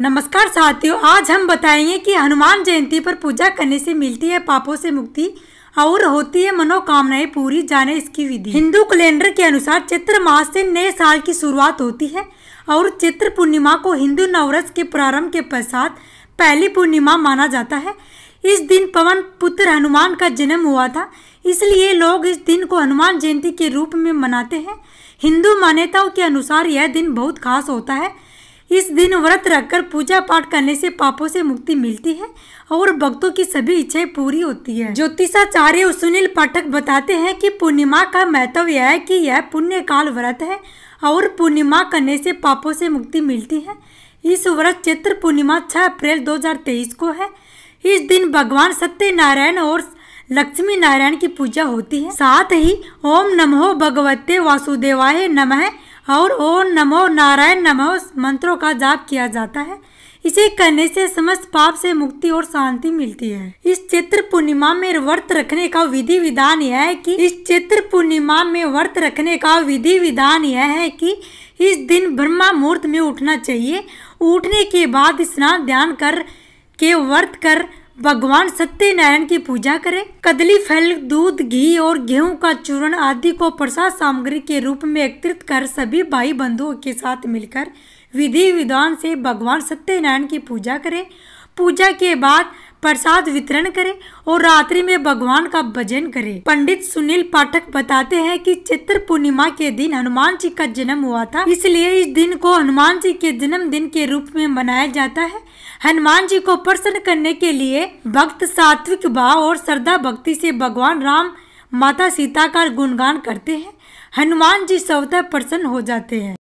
नमस्कार साथियों आज हम बताएंगे कि हनुमान जयंती पर पूजा करने से मिलती है पापों से मुक्ति और होती है मनोकामनाएं पूरी जाने इसकी विधि हिंदू कैलेंडर के अनुसार चैत्र मास से नए साल की शुरुआत होती है और चैत्र पूर्णिमा को हिंदू नवरस के प्रारंभ के पश्चात पहली पूर्णिमा माना जाता है इस दिन पवन पुत्र हनुमान का जन्म हुआ था इसलिए लोग इस दिन को हनुमान जयंती के रूप में मनाते हैं हिंदू मान्यताओं के अनुसार यह दिन बहुत खास होता है इस दिन व्रत रखकर पूजा पाठ करने से पापों से मुक्ति मिलती है और भक्तों की सभी इच्छाएं पूरी होती है ज्योतिषाचार्य सुनील पाठक बताते हैं कि पूर्णिमा का महत्व यह है कि यह पुण्य काल व्रत है और पूर्णिमा करने से पापों से मुक्ति मिलती है इस व्रत चैत्र पूर्णिमा छह अप्रैल दो को है इस दिन भगवान सत्यनारायण और लक्ष्मी नारायण की पूजा होती है साथ ही ओम नमो भगवते वासुदेवाय नमः और ओम नमो नारायण नमो मंत्रों का जाप किया जाता है इसे करने से समस्त पाप से मुक्ति और शांति मिलती है इस चैत्र पूर्णिमा में व्रत रखने का विधि विधान यह है कि इस चैत्र पूर्णिमा में व्रत रखने का विधि विधान यह है कि इस दिन ब्रह्मा मुहूर्त में उठना चाहिए उठने के बाद स्नान ध्यान कर के व्रत कर भगवान सत्यनारायण की पूजा करें कदली फल दूध घी और गेहूं का चूर्ण आदि को प्रसाद सामग्री के रूप में एकत्रित कर सभी भाई बंधुओं के साथ मिलकर विधि विधान से भगवान सत्यनारायण की पूजा करें पूजा के बाद प्रसाद वितरण करें और रात्रि में भगवान का भजन करें पंडित सुनील पाठक बताते हैं कि चित्र पूर्णिमा के दिन हनुमान जी का जन्म हुआ था इसलिए इस दिन को हनुमान जी के जन्म दिन के रूप में मनाया जाता है हनुमान जी को प्रसन्न करने के लिए भक्त सात्विक भाव और श्रद्धा भक्ति से भगवान राम माता सीता का गुणगान करते हैं हनुमान जी स्वतः प्रसन्न हो जाते हैं